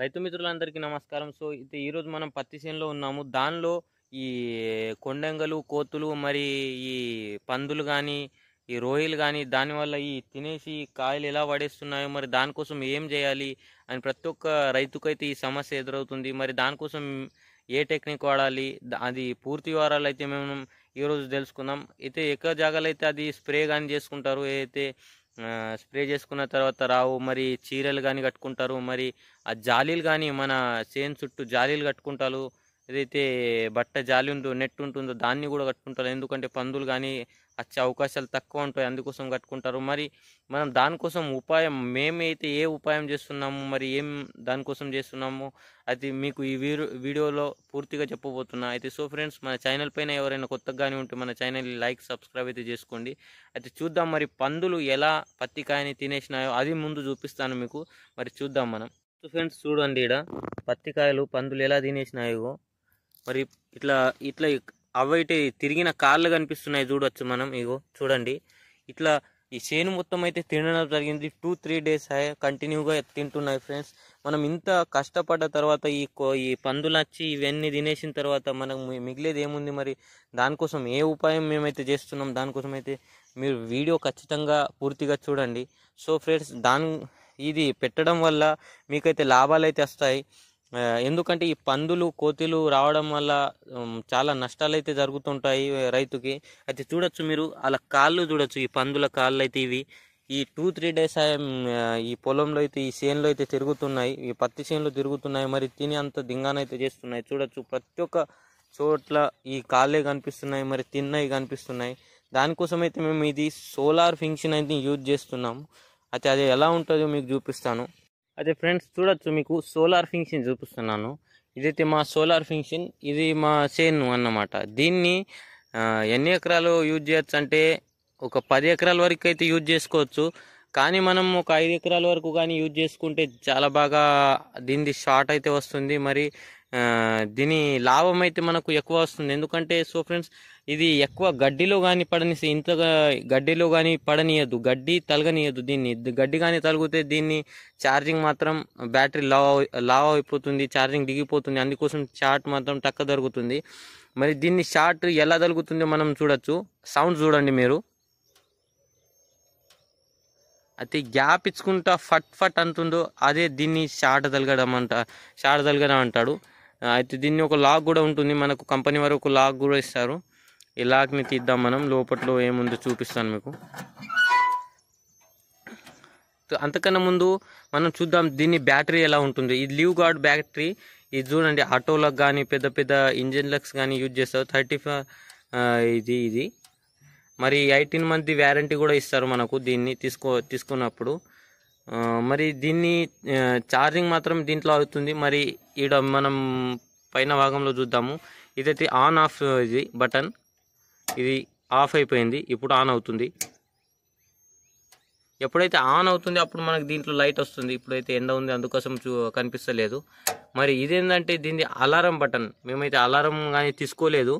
రైతు మిత్రులందరికీ నమస్కారం సో అయితే ఈరోజు మనం పత్తి చేనులో ఉన్నాము దానిలో ఈ కొండంగలు కోతులు మరి ఈ పందులు కానీ ఈ రోహిలు కానీ దానివల్ల ఈ తినేసి కాయలు ఎలా పడేస్తున్నాయో మరి దానికోసం ఏం చేయాలి అని ప్రతి ఒక్క రైతుకైతే ఈ సమస్య ఎదురవుతుంది మరి దానికోసం ఏ టెక్నిక్ వాడాలి అది పూర్తి వివరాలు అయితే మేము ఈరోజు తెలుసుకుందాం అయితే ఎక్కువ జాగాలు అయితే అది స్ప్రే కానీ చేసుకుంటారు అయితే స్ప్రే చేసుకున్న తర్వాత రావు మరి చీరలు కానీ కట్టుకుంటారు మరి ఆ జాలీలు కానీ మన చేను చుట్టూ జాలీలు కట్టుకుంటారు ఏదైతే బట్ట జాలి ఉందో నెట్ ఉంటుందో దాన్ని కూడా కట్టుకుంటారు ఎందుకంటే పందులు కానీ వచ్చే అవకాశాలు తక్కువ ఉంటాయి అందుకోసం కట్టుకుంటారు మరి మనం దానికోసం ఉపాయం మేమైతే ఏ ఉపాయం చేస్తున్నాము మరి ఏం దానికోసం చేస్తున్నాము అది మీకు ఈ వీడియోలో పూర్తిగా చెప్పబోతున్నా అయితే సో ఫ్రెండ్స్ మన ఛానల్ పైన ఎవరైనా కొత్తగా కానీ ఉంటే మన ఛానల్ లైక్ సబ్స్క్రైబ్ అయితే చేసుకోండి అయితే చూద్దాం మరి పందులు ఎలా పత్తికాయని తినేసినాయో అది ముందు చూపిస్తాను మీకు మరి చూద్దాం మనం సో ఫ్రెండ్స్ చూడండి ఇక్కడ పత్తికాయలు పందులు ఎలా తినేసినాయో మరి ఇట్లా ఇట్లా అవైతే తిరిగిన కాళ్ళు కనిపిస్తున్నాయి చూడవచ్చు మనం ఇగో చూడండి ఇట్లా ఈ చేను మొత్తం అయితే తినడం జరిగింది టూ త్రీ డేస్ కంటిన్యూగా తింటున్నాయి ఫ్రెండ్స్ మనం ఇంత కష్టపడ్డ తర్వాత ఈ ఈ పందులు వచ్చి ఇవన్నీ తినేసిన తర్వాత మనకు మిగిలేదు ఏముంది మరి దానికోసం ఏ ఉపాయం మేమైతే చేస్తున్నాం దానికోసం అయితే మీరు వీడియో ఖచ్చితంగా పూర్తిగా చూడండి సో ఫ్రెండ్స్ దాని ఇది పెట్టడం వల్ల మీకైతే లాభాలు అయితే వస్తాయి ఎందుకంటే ఈ పందులు కోతిలు రావడం వల్ల చాలా నష్టాలు అయితే జరుగుతుంటాయి రైతుకి అయితే చూడొచ్చు మీరు అలా కాళ్ళు చూడొచ్చు ఈ పందుల కాళ్ళు అయితే ఇవి ఈ టూ త్రీ డేస్ ఈ పొలంలో అయితే ఈ సేన్లో అయితే తిరుగుతున్నాయి ఈ పత్తి చేనులు తిరుగుతున్నాయి మరి తిని అంత దింగానైతే చేస్తున్నాయి చూడొచ్చు ప్రతి ఒక్క చోట్ల ఈ కాళ్ళే కనిపిస్తున్నాయి మరి తిన్నవి కనిపిస్తున్నాయి దానికోసం అయితే మేము ఇది సోలార్ ఫింక్షన్ అయితే యూజ్ చేస్తున్నాము అయితే అది ఎలా ఉంటుందో మీకు చూపిస్తాను అయితే ఫ్రెండ్స్ చూడొచ్చు మీకు సోలార్ ఫింక్షన్ చూపిస్తున్నాను ఇదైతే మా సోలార్ ఫింక్షన్ ఇది మా చేను అన్నమాట దీన్ని ఎన్ని ఎకరాలు యూజ్ చేయొచ్చు అంటే ఒక పది ఎకరాల వరకు అయితే యూజ్ చేసుకోవచ్చు కానీ మనం ఒక ఐదు ఎకరాల వరకు కానీ యూజ్ చేసుకుంటే చాలా బాగా దీనిది షార్ట్ అయితే వస్తుంది మరి దీని లాభం అయితే మనకు ఎక్కువ వస్తుంది ఎందుకంటే సో ఫ్రెండ్స్ ఇది ఎక్కువ గడ్డిలో కానీ పడని ఇంతగా గడ్డిలో కానీ పడనీయద్దు గడ్డి తలగనీయద్దు దీన్ని గడ్డి కానీ తలిగితే దీన్ని ఛార్జింగ్ మాత్రం బ్యాటరీ లావ్ లావ్ అయిపోతుంది ఛార్జింగ్ దిగిపోతుంది అందుకోసం షార్ట్ మాత్రం టక్క దొరుకుతుంది మరి దీన్ని షార్ట్ ఎలా తలుగుతుందో మనం చూడొచ్చు సౌండ్ చూడండి మీరు అది గ్యాప్ ఇచ్చుకుంటా ఫట్ ఫట్ అంటుందో అదే దీన్ని షార్ట్ తలగడం అంట షార్ట్ తలగడం అంటాడు అయితే దీన్ని ఒక లాగ్ కూడా ఉంటుంది మనకు కంపెనీ వారు ఒక లాగ్ కూడా ఇస్తారు ఈ లాక్ని తీద్దాం మనం లోపట్లో ఏముందో చూపిస్తాను మీకు అంతకన్నా ముందు మనం చూద్దాం దీన్ని బ్యాటరీ ఎలా ఉంటుంది ఈ లీవ్ గార్డ్ బ్యాటరీ ఇది చూడండి ఆటోలకు కానీ పెద్ద పెద్ద ఇంజిన్లకు కానీ యూజ్ చేస్తారు థర్టీ ఇది ఇది మరి ఎయిటీన్ మంత్ వ్యారంటీ కూడా ఇస్తారు మనకు దీన్ని తీసుకో తీసుకున్నప్పుడు మరి దీన్ని ఛార్జింగ్ మాత్రం దీంట్లో అవుతుంది మరి ఈడ మనం పైన భాగంలో చూద్దాము ఇదైతే ఆన్ ఆఫ్ ఇది బటన్ ఇది ఆఫ్ అయిపోయింది ఇప్పుడు ఆన్ అవుతుంది ఎప్పుడైతే ఆన్ అవుతుంది అప్పుడు మనకు దీంట్లో లైట్ వస్తుంది ఇప్పుడైతే ఎండ ఉంది అందుకోసం చూ కనిపిస్తలేదు మరి ఇదేంటంటే దీన్ని అలారం బటన్ మేమైతే అలారం కానీ తీసుకోలేదు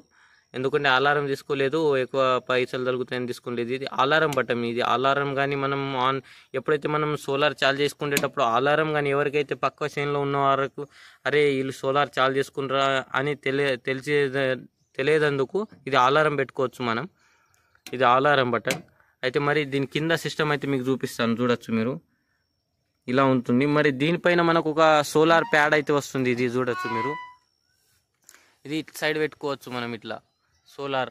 ఎందుకంటే అలారం తీసుకోలేదు ఎక్కువ పైసలు తగ్గుతాయని తీసుకోలేదు ఇది అలారం బటన్ ఇది అలారం కానీ మనం ఆన్ ఎప్పుడైతే మనం సోలార్ చార్జ్ చేసుకునేటప్పుడు అలారం కానీ ఎవరికైతే పక్క చేనులో ఉన్న వారికి అరే వీళ్ళు సోలార్ చార్జ్ చేసుకుంటారా అని తెలి తెలిసే తెలియదందుకు ఇది అలారం పెట్టుకోవచ్చు మనం ఇది అలారం బటన్ అయితే మరి దీని కింద సిస్టమ్ అయితే మీకు చూపిస్తాను చూడొచ్చు మీరు ఇలా ఉంటుంది మరి దీనిపైన మనకు ఒక సోలార్ ప్యాడ్ అయితే వస్తుంది ఇది చూడొచ్చు మీరు ఇది ఇటు సైడ్ పెట్టుకోవచ్చు మనం ఇట్లా సోలార్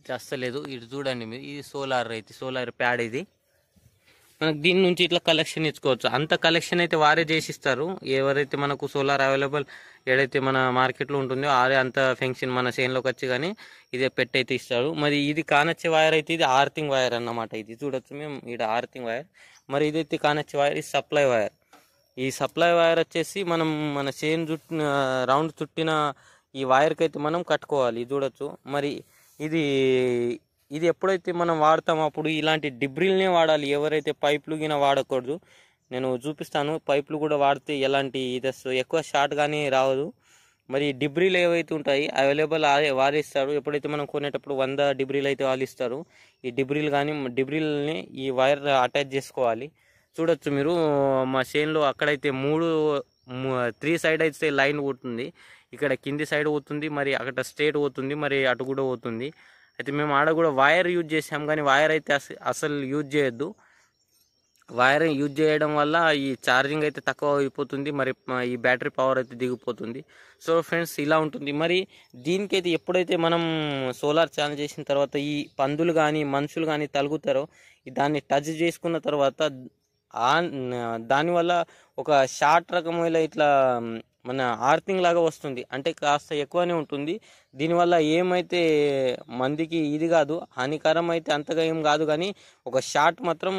ఇది అస్సలేదు ఇటు చూడండి మీరు ఇది సోలార్ అయితే సోలార్ ప్యాడ్ ఇది మనకు దీని నుంచి ఇట్లా కలెక్షన్ ఇచ్చుకోవచ్చు అంత కలెక్షన్ అయితే వారే చేసి ఇస్తారు ఎవరైతే మనకు సోలార్ అవైలబుల్ ఏడైతే మన మార్కెట్లో ఉంటుందో ఆరే అంత ఫెంక్షన్ మన చేన్లోకి వచ్చి కానీ ఇదే పెట్ అయితే మరి ఇది కానొచ్చే వైర్ అయితే ఇది ఆర్థింగ్ వైర్ అన్నమాట ఇది చూడొచ్చు మేము ఇక్కడ ఆర్థింగ్ వైర్ మరి ఇదైతే కానొచ్చే వైర్ ఇది సప్లై వైర్ ఈ సప్లై వైర్ వచ్చేసి మనం మన సేన్ చుట్టిన రౌండ్ చుట్టిన ఈ వైర్కి అయితే మనం కట్టుకోవాలి చూడొచ్చు మరి ఇది ఇది ఎప్పుడైతే మనం వాడతామో అప్పుడు ఇలాంటి డిబ్రిల్నే వాడాలి ఎవరైతే పైపులు గిన వాడకూడదు నేను చూపిస్తాను పైపులు కూడా వాడితే ఎలాంటి ఇది వస్తుంది ఎక్కువ షార్ట్ కానీ రావదు మరి డిబ్రీలు ఏవైతే ఉంటాయి అవైలబుల్ వారిస్తారు ఎప్పుడైతే మనం కొనేటప్పుడు వంద డిబ్రీలు అయితే వారిస్తారు ఈ డిబ్రీలు కానీ డిబ్రిల్ని ఈ వైర్ అటాచ్ చేసుకోవాలి చూడొచ్చు మీరు మా షేన్లో అక్కడైతే మూడు త్రీ సైడ్ అయితే లైన్ పోతుంది ఇక్కడ కింది సైడ్ పోతుంది మరి అక్కడ స్ట్రేట్ పోతుంది మరి అటు కూడా పోతుంది అయితే మేము ఆడ కూడా వైర్ యూజ్ చేసాం కానీ వైర్ అయితే అసలు యూజ్ చేయొద్దు వైర్ యూజ్ చేయడం వల్ల ఈ ఛార్జింగ్ అయితే తక్కువ అయిపోతుంది మరి ఈ బ్యాటరీ పవర్ అయితే దిగిపోతుంది సో ఫ్రెండ్స్ ఇలా ఉంటుంది మరి దీనికైతే ఎప్పుడైతే మనం సోలార్ ఛార్జ్ చేసిన తర్వాత ఈ పందులు కానీ మనుషులు కానీ తలుగుతారో దాన్ని టచ్ చేసుకున్న తర్వాత దానివల్ల ఒక షార్ట్ రకమైన ఇట్లా మన ఆర్థింగ్ లాగా వస్తుంది అంటే కాస్త ఎక్కువనే ఉంటుంది దీనివల్ల ఏమైతే మందికి ఇది కాదు హానికరం అయితే అంతగా ఏం కాదు కానీ ఒక షాట్ మాత్రం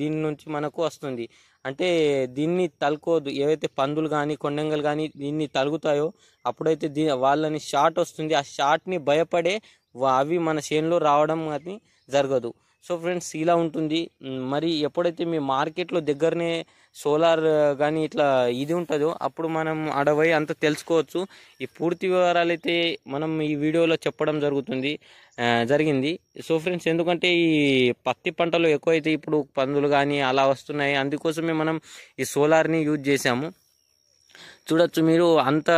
దీని నుంచి మనకు వస్తుంది అంటే దీన్ని తలుకోదు ఏవైతే పందులు కానీ కొండంగలు కానీ దీన్ని తలుగుతాయో అప్పుడైతే దీ వాళ్ళని షాట్ వస్తుంది ఆ షాట్ని భయపడే అవి మన చేనులో రావడం కానీ జరగదు సో ఫ్రెండ్స్ ఇలా ఉంటుంది మరి ఎప్పుడైతే మీ మార్కెట్లో దగ్గరనే సోలార్ కానీ ఇట్లా ఇది ఉంటుందో అప్పుడు మనం అడవై అంత తెలుసుకోవచ్చు ఈ పూర్తి వివరాలు అయితే మనం ఈ వీడియోలో చెప్పడం జరుగుతుంది జరిగింది సో ఫ్రెండ్స్ ఎందుకంటే ఈ పత్తి పంటలు ఎక్కువైతే ఇప్పుడు పందులు కానీ అలా వస్తున్నాయి అందుకోసమే మనం ఈ సోలార్ని యూజ్ చేసాము చూడొచ్చు మీరు అంత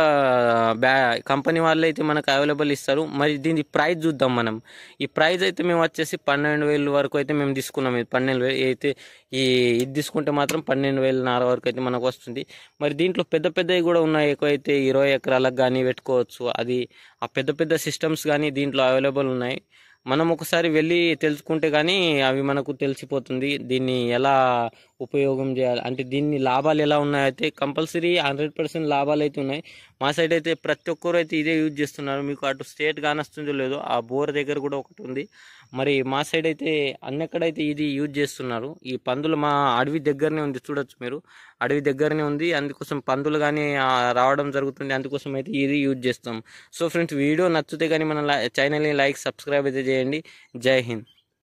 బ్యా కంపెనీ వాళ్ళు అయితే మనకు అవైలబుల్ ఇస్తారు మరి దీని ప్రైస్ చూద్దాం మనం ఈ ప్రైస్ అయితే మేము వచ్చేసి పన్నెండు వేలు వరకు అయితే మేము తీసుకున్నాం ఇది పన్నెండు వేలు అయితే ఈ ఇది తీసుకుంటే మాత్రం పన్నెండు వేల వేలన్నర వరకు అయితే మనకు వస్తుంది మరి దీంట్లో పెద్ద పెద్దవి కూడా ఉన్నాయి ఎక్కువైతే ఇరవై ఎకరాలకు కానీ పెట్టుకోవచ్చు అది ఆ పెద్ద పెద్ద సిస్టమ్స్ కానీ దీంట్లో అవైలబుల్ ఉన్నాయి మనం ఒకసారి వెళ్ళి తెలుసుకుంటే కానీ అవి మనకు తెలిసిపోతుంది దీన్ని ఎలా ఉపయోగం చేయాలి అంటే దీన్ని లాభాలు ఎలా ఉన్నాయైతే కంపల్సరీ హండ్రెడ్ పర్సెంట్ లాభాలు అయితే ఉన్నాయి మా సైడ్ అయితే ప్రతి ఒక్కరు అయితే ఇదే యూజ్ చేస్తున్నారు మీకు అటు స్టేట్ కానొస్తుందో లేదో ఆ బోర్ దగ్గర కూడా ఒకటి ఉంది మరి మా సైడ్ అయితే అన్నెక్కడైతే ఇది యూజ్ చేస్తున్నారు ఈ పందులు మా అడవి దగ్గరనే ఉంది చూడొచ్చు మీరు అడవి దగ్గరనే ఉంది అందుకోసం పందులు కానీ రావడం జరుగుతుంది అందుకోసం అయితే ఇది యూజ్ చేస్తాం సో ఫ్రెండ్స్ వీడియో నచ్చితే కానీ మన ఛానల్ని లైక్ సబ్స్క్రైబ్ అయితే చేయండి జై హింద్